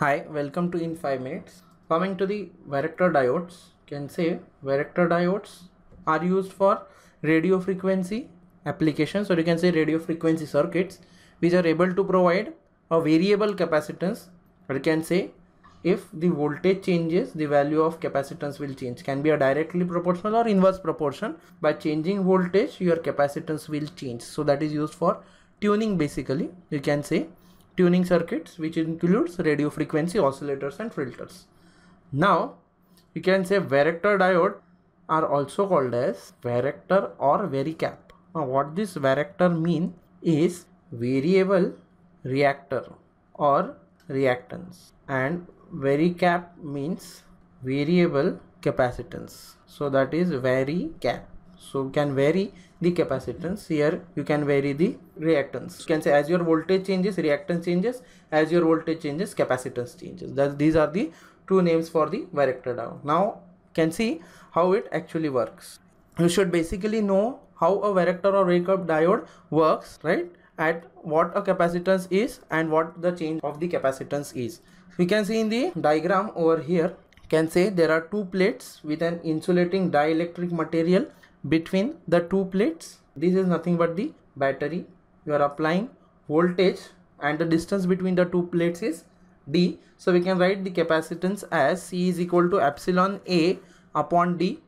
Hi, welcome to in 5 minutes. Coming to the vector diodes, can say vector diodes are used for radio frequency applications or you can say radio frequency circuits which are able to provide a variable capacitance or you can say if the voltage changes the value of capacitance will change can be a directly proportional or inverse proportion by changing voltage your capacitance will change so that is used for tuning basically you can say tuning circuits which includes radio frequency oscillators and filters. Now you can say varactor diode are also called as varactor or varicap. Now what this varactor mean is variable reactor or reactance and varicap means variable capacitance. So that is varicap so you can vary the capacitance here you can vary the reactance you can say as your voltage changes reactance changes as your voltage changes capacitance changes that these are the two names for the varactor diode now can see how it actually works you should basically know how a varactor or wake diode works right at what a capacitance is and what the change of the capacitance is we can see in the diagram over here can say there are two plates with an insulating dielectric material between the two plates this is nothing but the battery you are applying voltage and the distance between the two plates is d so we can write the capacitance as c is equal to epsilon a upon d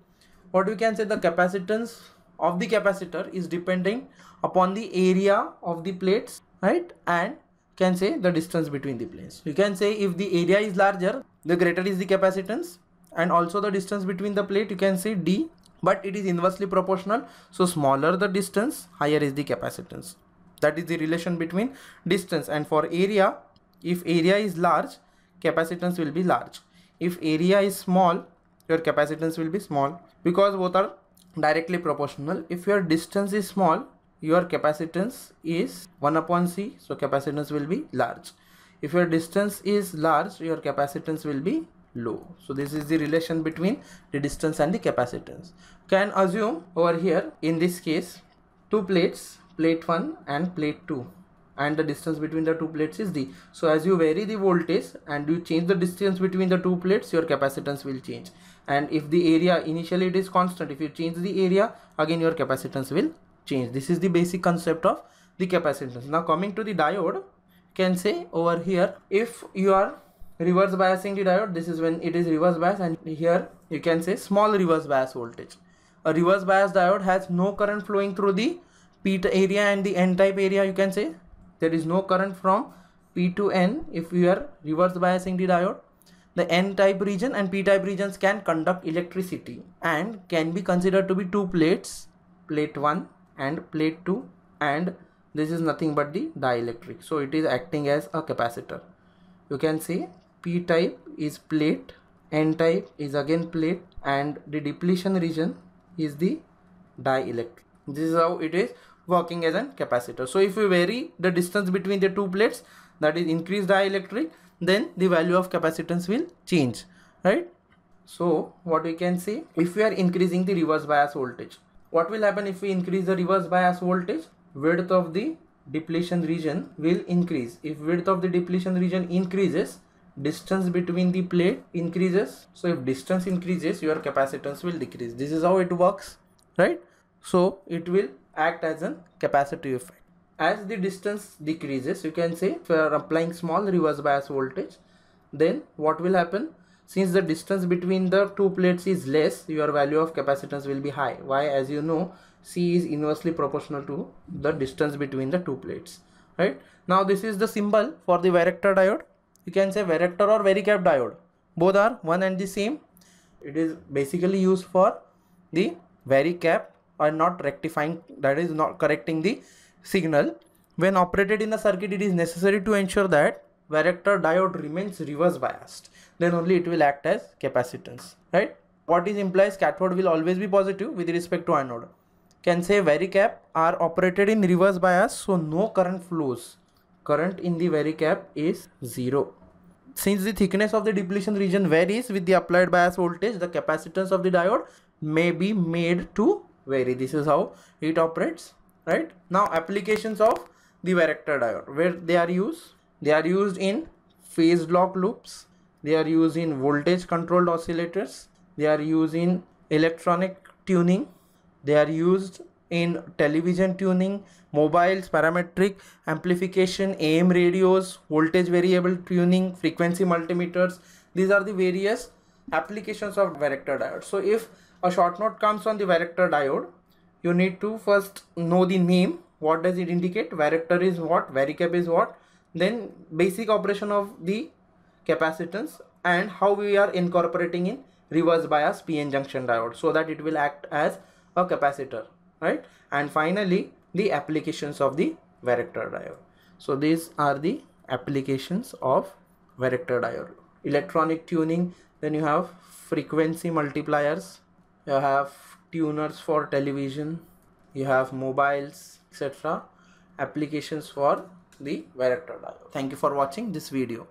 what we can say the capacitance of the capacitor is depending upon the area of the plates right and can say the distance between the plates you can say if the area is larger the greater is the capacitance and also the distance between the plate you can say d but it is inversely proportional so smaller the distance higher is the capacitance that is the relation between distance and for area if area is large capacitance will be large if area is small your capacitance will be small because both are directly proportional if your distance is small your capacitance is 1 upon c so capacitance will be large if your distance is large your capacitance will be low so this is the relation between the distance and the capacitance can assume over here in this case two plates plate 1 and plate 2 and the distance between the two plates is d so as you vary the voltage and you change the distance between the two plates your capacitance will change and if the area initially it is constant if you change the area again your capacitance will change this is the basic concept of the capacitance now coming to the diode can say over here if you are reverse biasing the diode this is when it is reverse bias and here you can say small reverse bias voltage a reverse bias diode has no current flowing through the p area and the n type area you can say there is no current from p to n if we are reverse biasing the diode the n type region and p type regions can conduct electricity and can be considered to be two plates plate 1 and plate 2 and this is nothing but the dielectric so it is acting as a capacitor you can see p type is plate n type is again plate and the depletion region is the dielectric this is how it is working as a capacitor so if we vary the distance between the two plates that is increase dielectric then the value of capacitance will change right so what we can see if we are increasing the reverse bias voltage what will happen if we increase the reverse bias voltage width of the depletion region will increase if width of the depletion region increases distance between the plate increases so if distance increases your capacitance will decrease this is how it works right so it will act as a capacitive effect as the distance decreases you can say if you are applying small reverse bias voltage then what will happen since the distance between the two plates is less your value of capacitance will be high why as you know c is inversely proportional to the distance between the two plates right now this is the symbol for the varictor diode you can say varictor or varicap diode both are one and the same it is basically used for the varicap or not rectifying that is not correcting the signal when operated in the circuit it is necessary to ensure that varictor diode remains reverse biased then only it will act as capacitance right what is implies cathode will always be positive with respect to anode can say varicap are operated in reverse bias so no current flows current in the varicap is 0. Since the thickness of the depletion region varies with the applied bias voltage, the capacitance of the diode may be made to vary. This is how it operates, right? Now applications of the varactor diode, where they are used? They are used in phase lock loops, they are used in voltage controlled oscillators, they are used in electronic tuning, they are used in television tuning, mobiles, parametric amplification, AM radios, voltage variable tuning, frequency multimeters. These are the various applications of vector diode. So if a short note comes on the vector diode, you need to first know the name. What does it indicate? Varictor is what? Varicap is what? Then basic operation of the capacitance and how we are incorporating in reverse bias PN junction diode so that it will act as a capacitor right and finally the applications of the vector diode so these are the applications of vector diode electronic tuning then you have frequency multipliers you have tuners for television you have mobiles etc applications for the vector diode thank you for watching this video